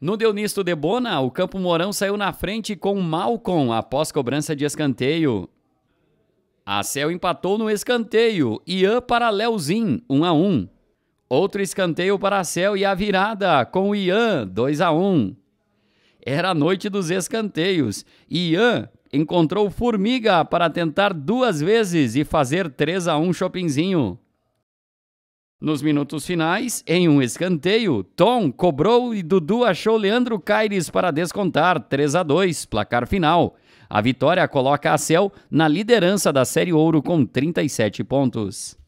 No Deunisto de Bona, o Campo Mourão saiu na frente com Malcom após cobrança de escanteio. A Cel empatou no escanteio, Ian para Leozin, 1 a 1. Outro escanteio para a Cel e a virada com Ian, 2 a 1. Era a noite dos escanteios. Ian encontrou Formiga para tentar duas vezes e fazer 3 a 1 Shoppingzinho. Nos minutos finais, em um escanteio, Tom cobrou e Dudu achou Leandro Caires para descontar 3 a 2, placar final. A vitória coloca a Cel na liderança da Série Ouro com 37 pontos.